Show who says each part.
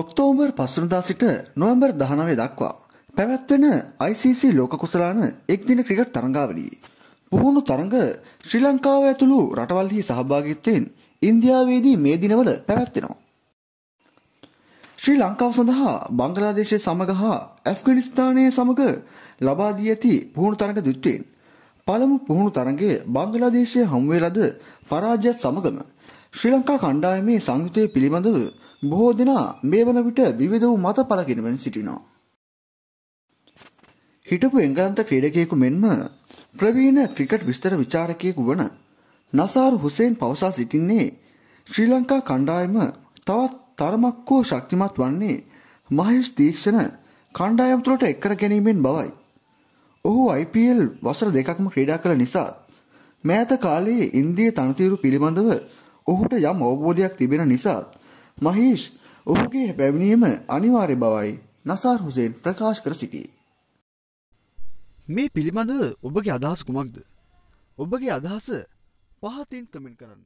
Speaker 1: ඔක්තෝම්බර් පස්සුනදා සිට නොවම්බර් දහනවේ දක්වා. පැවැත්වෙන ICC ලෝක කුසලාන එක්දින ක්‍රිකට් තරංගාවලී. පුහුණු තරඟ ශ්‍රී ලංකාව ඇතුළු රටවල්හි සහභාගිත්වයෙන් ඉන්දියාවේදී මේ දිනවල පැවැත්වෙනවා. ශ්‍රී ලංකාව සඳහා බංගලාදේශය සමග හා ඇෆ්ගනිස්ථානය සමඟ ලබාදී ඇති පුහුණු තරඟ දුත්වයෙන්. පළමු පුහුණු තරගේ බංගලාදේශය හමුවේලද පරාජයත් සමගම ශ්‍රී ලංකා කණ්ඩායමේ සංයුතය පිළිබඳව බොහෝ දෙනා මේ වන විට විවිධ වූ මත පළකිනවෙන් සිටිනවා. හිටපු එංගලන්ත ක්‍රීඩකයෙකු මෙන්ම ප්‍රවීණ ක්‍රිකට් විස්තර විචාරකයෙකු වන නසාර් හුසේන් පවසා සිටින්නේ ශ්‍රී ලංකා කණ්ඩායම තවත් තරමක් හෝ ශක්තිමත් වන්නේ මහේෂ් තීක්ෂණ කණ්ඩායම් තුළට එක්කර ගැනීමෙන් බවයි. ඔහු IPL වසර දෙකක්ම ක්‍රීඩා කළ නිසා මෑත කාලයේ ඉන්දිය තනතිරු පිළිබඳව ඔහුට යම් අවබෝධයක් තිබෙන නිසාත් මහේෂ් ඔහුගේ පැමිණීම අනිවාර්ය බවයි නසාර් හුසෙන් ප්‍රකාශ කර සිටියේ. මේ පිළිබඳ ඔබගේ අදහස් කුමක්ද. ඔබගේ අදහස පහතින් කමෙන්ට කරන්න.